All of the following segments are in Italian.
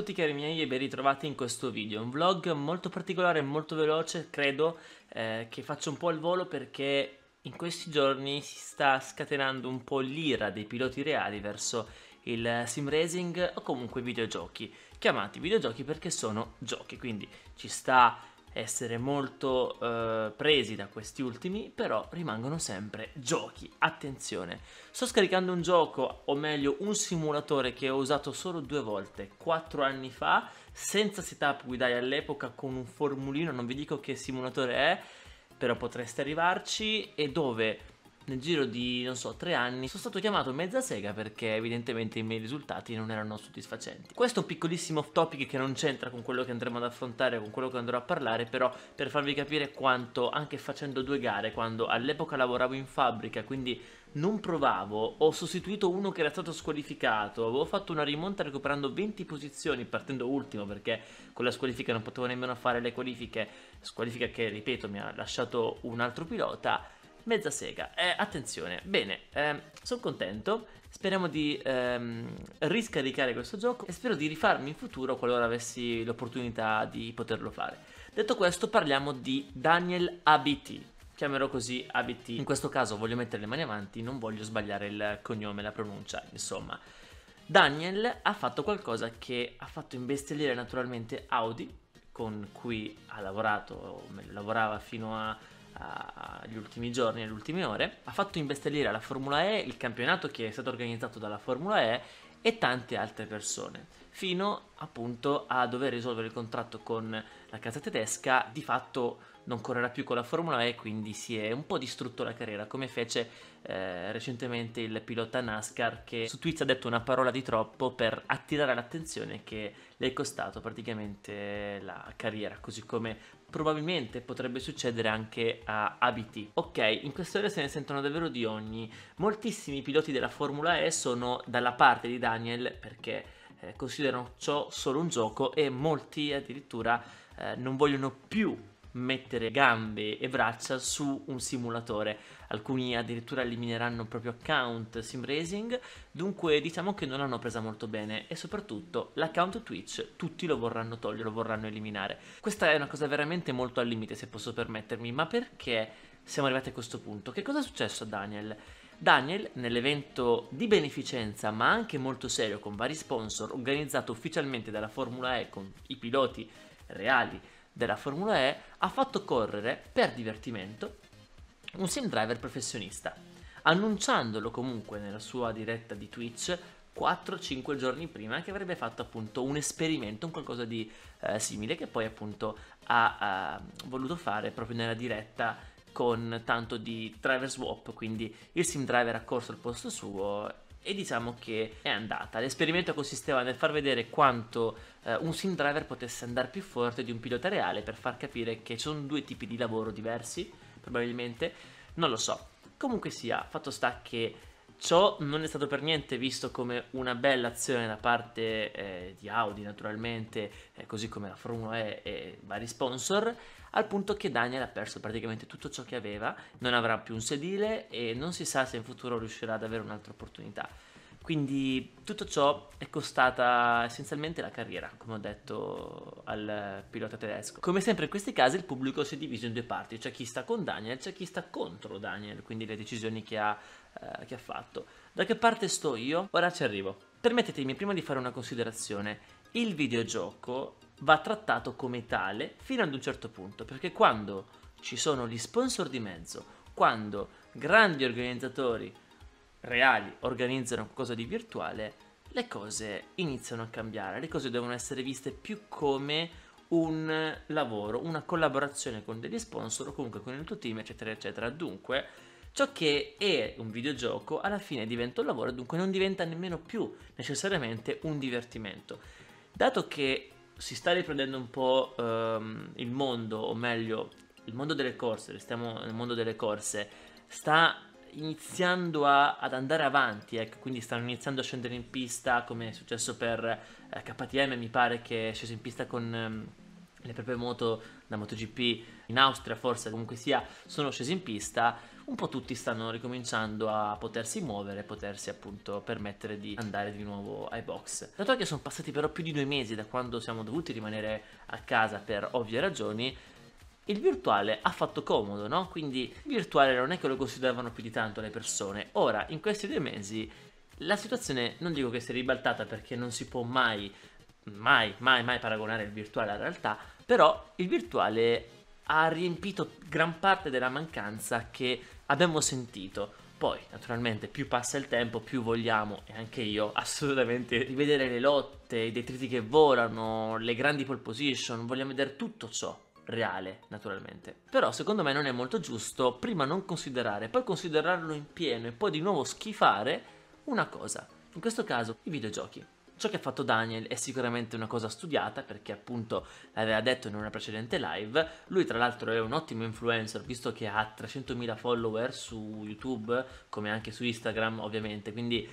tutti cari miei e ben ritrovati in questo video Un vlog molto particolare e molto veloce, credo, eh, che faccio un po' al volo perché in questi giorni si sta scatenando un po' l'ira dei piloti reali verso il sim racing o comunque videogiochi Chiamati videogiochi perché sono giochi, quindi ci sta essere molto eh, presi da questi ultimi, però rimangono sempre giochi. Attenzione, sto scaricando un gioco, o meglio un simulatore che ho usato solo due volte, quattro anni fa, senza setup guidai all'epoca con un formulino, non vi dico che simulatore è, però potreste arrivarci, e dove nel giro di, non so, tre anni sono stato chiamato mezza sega perché evidentemente i miei risultati non erano soddisfacenti. Questo è un piccolissimo off topic che non c'entra con quello che andremo ad affrontare, con quello che andrò a parlare, però per farvi capire quanto anche facendo due gare, quando all'epoca lavoravo in fabbrica, quindi non provavo, ho sostituito uno che era stato squalificato, avevo fatto una rimonta recuperando 20 posizioni partendo ultimo perché con la squalifica non potevo nemmeno fare le qualifiche, squalifica che ripeto mi ha lasciato un altro pilota mezza sega. Eh, attenzione, bene, ehm, sono contento. Speriamo di ehm, riscaricare questo gioco e spero di rifarmi in futuro qualora avessi l'opportunità di poterlo fare. Detto questo, parliamo di Daniel ABT. Chiamerò così ABT. In questo caso voglio mettere le mani avanti, non voglio sbagliare il cognome, la pronuncia, insomma. Daniel ha fatto qualcosa che ha fatto imbestellire naturalmente Audi, con cui ha lavorato, o lavorava fino a agli eh, ultimi giorni, alle ultime ore, ha fatto imbestialire la Formula E, il campionato che è stato organizzato dalla Formula E e tante altre persone, fino appunto a dover risolvere il contratto con la casa tedesca, di fatto non correrà più con la Formula E, quindi si è un po' distrutto la carriera, come fece eh, recentemente il pilota NASCAR che su Twitch ha detto una parola di troppo per attirare l'attenzione che le è costato praticamente la carriera, così come probabilmente potrebbe succedere anche a ABT. Ok, in queste ore se ne sentono davvero di ogni. Moltissimi piloti della Formula E sono dalla parte di Daniel perché eh, considerano ciò solo un gioco e molti addirittura eh, non vogliono più mettere gambe e braccia su un simulatore. Alcuni addirittura elimineranno il proprio account Sim Racing, dunque diciamo che non l'hanno presa molto bene e soprattutto l'account Twitch tutti lo vorranno togliere, lo vorranno eliminare. Questa è una cosa veramente molto al limite se posso permettermi, ma perché siamo arrivati a questo punto? Che cosa è successo a Daniel? Daniel, nell'evento di beneficenza ma anche molto serio con vari sponsor, organizzato ufficialmente dalla Formula E con i piloti reali della Formula E, ha fatto correre per divertimento un sim driver professionista, annunciandolo comunque nella sua diretta di Twitch 4-5 giorni prima che avrebbe fatto appunto un esperimento, un qualcosa di eh, simile che poi appunto ha, ha eh, voluto fare proprio nella diretta con tanto di driver swap, quindi il sim driver ha corso al posto suo e diciamo che è andata. L'esperimento consisteva nel far vedere quanto eh, un sim driver potesse andare più forte di un pilota reale per far capire che ci sono due tipi di lavoro diversi, probabilmente, non lo so. Comunque sia, fatto sta che ciò non è stato per niente visto come una bella azione da parte eh, di Audi, naturalmente, eh, così come la Formula E e vari sponsor, al punto che Daniel ha perso praticamente tutto ciò che aveva, non avrà più un sedile e non si sa se in futuro riuscirà ad avere un'altra opportunità. Quindi tutto ciò è costata essenzialmente la carriera, come ho detto al pilota tedesco. Come sempre in questi casi il pubblico si è diviso in due parti, c'è chi sta con Daniel, c'è chi sta contro Daniel, quindi le decisioni che ha, eh, che ha fatto. Da che parte sto io? Ora ci arrivo. Permettetemi prima di fare una considerazione. Il videogioco va trattato come tale fino ad un certo punto, perché quando ci sono gli sponsor di mezzo, quando grandi organizzatori reali organizzano qualcosa di virtuale, le cose iniziano a cambiare, le cose devono essere viste più come un lavoro, una collaborazione con degli sponsor o comunque con il tuo team, eccetera, eccetera. Dunque, ciò che è un videogioco alla fine diventa un lavoro, dunque non diventa nemmeno più necessariamente un divertimento. Dato che si sta riprendendo un po' ehm, il mondo, o meglio, il mondo delle corse, restiamo nel mondo delle corse, sta iniziando a, ad andare avanti, ecco, quindi stanno iniziando a scendere in pista, come è successo per eh, KTM, mi pare che è sceso in pista con ehm, le proprie moto da MotoGP in Austria, forse comunque sia, sono scesi in pista un po' tutti stanno ricominciando a potersi muovere, potersi appunto permettere di andare di nuovo ai box. Dato che sono passati però più di due mesi da quando siamo dovuti rimanere a casa per ovvie ragioni, il virtuale ha fatto comodo, no? Quindi virtuale non è che lo consideravano più di tanto le persone. Ora, in questi due mesi, la situazione non dico che si è ribaltata perché non si può mai, mai, mai, mai paragonare il virtuale alla realtà, però il virtuale ha riempito gran parte della mancanza che abbiamo sentito. Poi, naturalmente, più passa il tempo, più vogliamo, e anche io, assolutamente, rivedere le lotte, i detriti che volano, le grandi pole position, vogliamo vedere tutto ciò reale, naturalmente. Però secondo me non è molto giusto prima non considerare, poi considerarlo in pieno e poi di nuovo schifare una cosa. In questo caso i videogiochi. Ciò che ha fatto Daniel è sicuramente una cosa studiata perché appunto l'aveva detto in una precedente live, lui tra l'altro è un ottimo influencer visto che ha 300.000 follower su YouTube come anche su Instagram ovviamente, quindi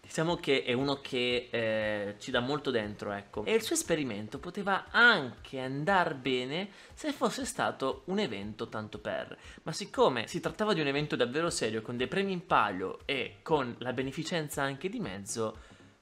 diciamo che è uno che eh, ci dà molto dentro ecco e il suo esperimento poteva anche andare bene se fosse stato un evento tanto per ma siccome si trattava di un evento davvero serio con dei premi in palio e con la beneficenza anche di mezzo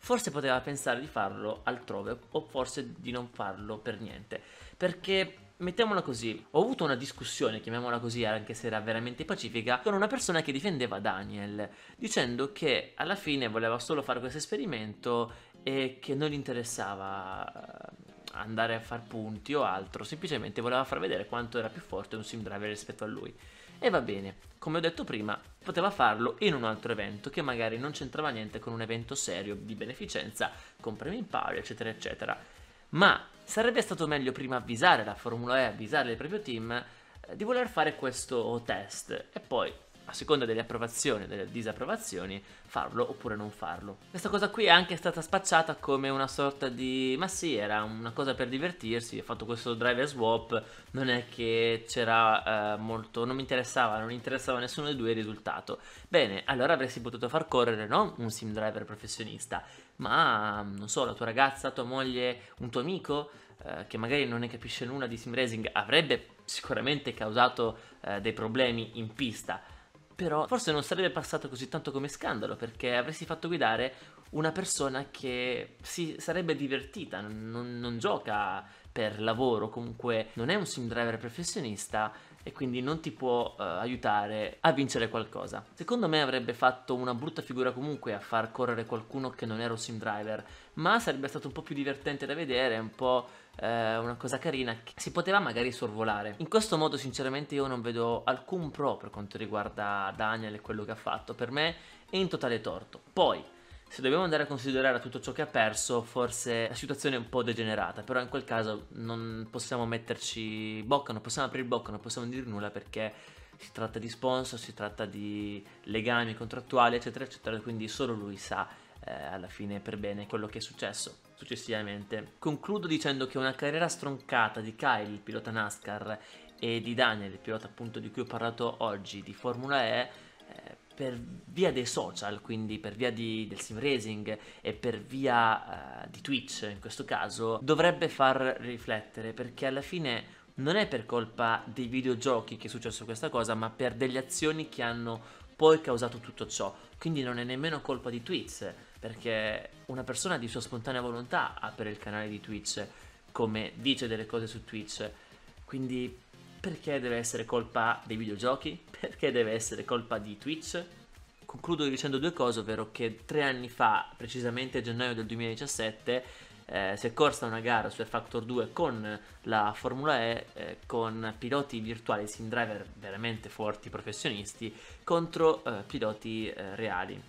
Forse poteva pensare di farlo altrove o forse di non farlo per niente. Perché Mettiamola così, ho avuto una discussione, chiamiamola così anche se era veramente pacifica, con una persona che difendeva Daniel, dicendo che alla fine voleva solo fare questo esperimento e che non gli interessava eh, andare a far punti o altro, semplicemente voleva far vedere quanto era più forte un sim driver rispetto a lui. E va bene, come ho detto prima, poteva farlo in un altro evento che magari non c'entrava niente con un evento serio di beneficenza, con premi in pari, eccetera, eccetera. Ma sarebbe stato meglio prima avvisare la Formula E, avvisare il proprio team eh, di voler fare questo test e poi a seconda delle approvazioni e delle disapprovazioni, farlo oppure non farlo. Questa cosa qui è anche stata spacciata come una sorta di ma sì, era una cosa per divertirsi, ho fatto questo driver swap, non è che c'era eh, molto, non mi interessava, non interessava nessuno dei due il risultato. Bene, allora avresti potuto far correre non un sim driver professionista, ma non so, la tua ragazza, tua moglie, un tuo amico eh, che magari non ne capisce nulla di sim racing avrebbe sicuramente causato eh, dei problemi in pista però forse non sarebbe passato così tanto come scandalo perché avresti fatto guidare una persona che si sarebbe divertita, non, non gioca per lavoro, comunque non è un sim driver professionista e quindi non ti può uh, aiutare a vincere qualcosa. Secondo me avrebbe fatto una brutta figura comunque a far correre qualcuno che non era un sim driver, ma sarebbe stato un po' più divertente da vedere, un po' eh, una cosa carina che si poteva magari sorvolare. In questo modo sinceramente io non vedo alcun pro per quanto riguarda Daniel e quello che ha fatto, per me è in totale torto. Poi, se dobbiamo andare a considerare tutto ciò che ha perso, forse la situazione è un po' degenerata, però in quel caso non possiamo metterci bocca, non possiamo aprire bocca, non possiamo dire nulla perché si tratta di sponsor, si tratta di legami contrattuali, eccetera, eccetera, quindi solo lui sa eh, alla fine per bene quello che è successo successivamente. Concludo dicendo che una carriera stroncata di Kyle, il pilota NASCAR, e di Daniel, il pilota appunto di cui ho parlato oggi, di Formula E, eh, per via dei social, quindi per via di, del sim racing e per via eh, di Twitch in questo caso, dovrebbe far riflettere perché alla fine non è per colpa dei videogiochi che è successo questa cosa, ma per delle azioni che hanno poi causato tutto ciò. Quindi non è nemmeno colpa di Twitch, perché una persona di sua spontanea volontà apre il canale di Twitch come dice delle cose su Twitch, quindi perché deve essere colpa dei videogiochi? Perché deve essere colpa di Twitch? Concludo dicendo due cose, ovvero che tre anni fa, precisamente a gennaio del 2017, eh, si è corsa una gara su Factor 2 con la Formula E, eh, con piloti virtuali, sim driver veramente forti, professionisti, contro eh, piloti eh, reali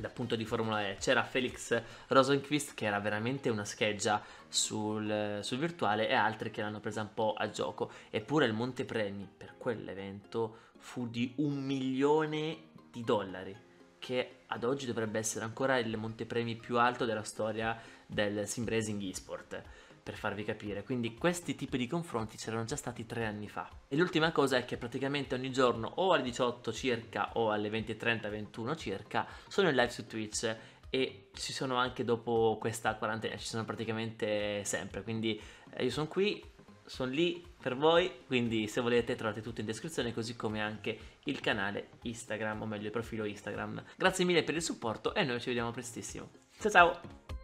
dal punto di Formula E c'era Felix Rosenquist che era veramente una scheggia sul, sul virtuale e altri che l'hanno presa un po' a gioco eppure il montepremi per quell'evento fu di un milione di dollari che ad oggi dovrebbe essere ancora il montepremi più alto della storia del sim racing esport per farvi capire, quindi questi tipi di confronti c'erano già stati tre anni fa. E l'ultima cosa è che praticamente ogni giorno o alle 18 circa o alle 20.30, 21 circa sono in live su Twitch e ci sono anche dopo questa quarantena, ci sono praticamente sempre, quindi eh, io sono qui, sono lì per voi, quindi se volete trovate tutto in descrizione così come anche il canale Instagram, o meglio il profilo Instagram. Grazie mille per il supporto e noi ci vediamo prestissimo. Ciao ciao!